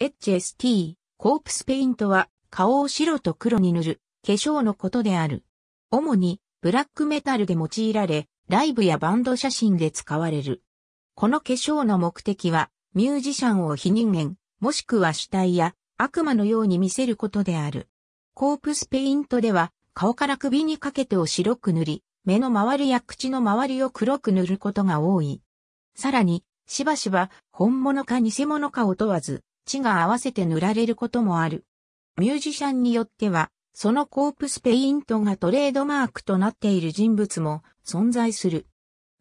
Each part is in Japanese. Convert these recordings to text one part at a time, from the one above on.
HST、コープスペイントは顔を白と黒に塗る化粧のことである。主にブラックメタルで用いられ、ライブやバンド写真で使われる。この化粧の目的はミュージシャンを非人間、もしくは主体や悪魔のように見せることである。コープスペイントでは顔から首にかけてを白く塗り、目の周りや口の周りを黒く塗ることが多い。さらに、しばしば本物か偽物かを問わず、地が合わせて塗られることもある。ミュージシャンによっては、そのコープスペイントがトレードマークとなっている人物も存在する。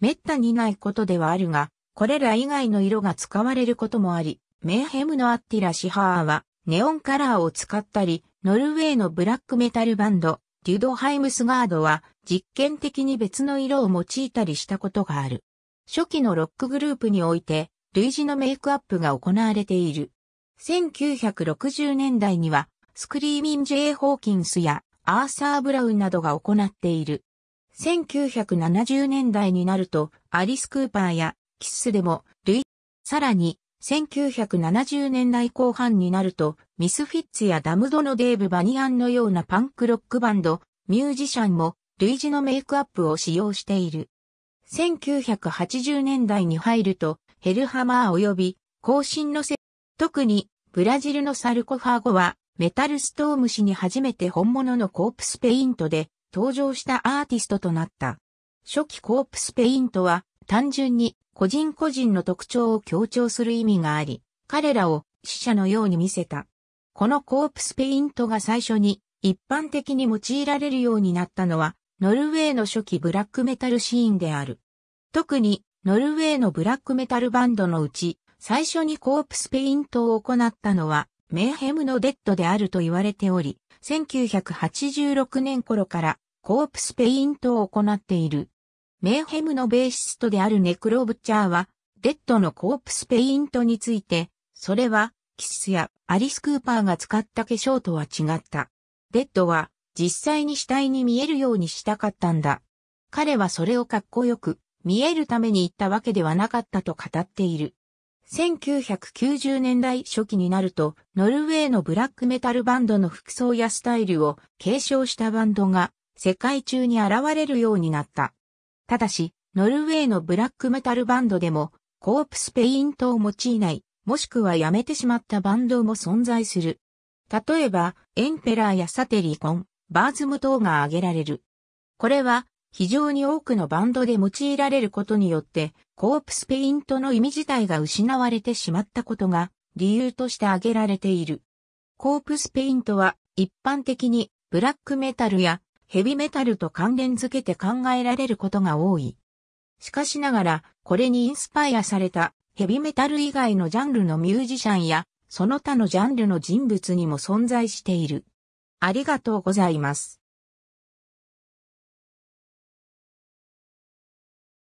滅多にないことではあるが、これら以外の色が使われることもあり、メーヘムのアッティラ・シハーはネオンカラーを使ったり、ノルウェーのブラックメタルバンド、デュドハイムスガードは実験的に別の色を用いたりしたことがある。初期のロックグループにおいて、類似のメイクアップが行われている。1960年代には、スクリーミン・ジェイ・ホーキンスやアーサー・ブラウンなどが行っている。1970年代になると、アリス・クーパーやキッスでも、類、さらに、1970年代後半になると、ミスフィッツやダムドのデーブ・バニアンのようなパンクロックバンド、ミュージシャンも、類似のメイクアップを使用している。1980年代に入ると、ヘルハマー及び、更新のせ特に、ブラジルのサルコファーゴは、メタルストーム氏に初めて本物のコープスペイントで登場したアーティストとなった。初期コープスペイントは単純に個人個人の特徴を強調する意味があり、彼らを死者のように見せた。このコープスペイントが最初に一般的に用いられるようになったのは、ノルウェーの初期ブラックメタルシーンである。特に、ノルウェーのブラックメタルバンドのうち、最初にコープスペイントを行ったのは、メーヘムのデッドであると言われており、1986年頃からコープスペイントを行っている。メーヘムのベーシストであるネクロブチャーは、デッドのコープスペイントについて、それは、キスやアリス・クーパーが使った化粧とは違った。デッドは、実際に死体に見えるようにしたかったんだ。彼はそれをかっこよく、見えるために行ったわけではなかったと語っている。1990年代初期になると、ノルウェーのブラックメタルバンドの服装やスタイルを継承したバンドが世界中に現れるようになった。ただし、ノルウェーのブラックメタルバンドでも、コープスペイントを用いない、もしくはやめてしまったバンドも存在する。例えば、エンペラーやサテリコン、バーズム等が挙げられる。これは、非常に多くのバンドで用いられることによって、コープスペイントの意味自体が失われてしまったことが理由として挙げられている。コープスペイントは一般的にブラックメタルやヘビメタルと関連づけて考えられることが多い。しかしながら、これにインスパイアされたヘビメタル以外のジャンルのミュージシャンや、その他のジャンルの人物にも存在している。ありがとうございます。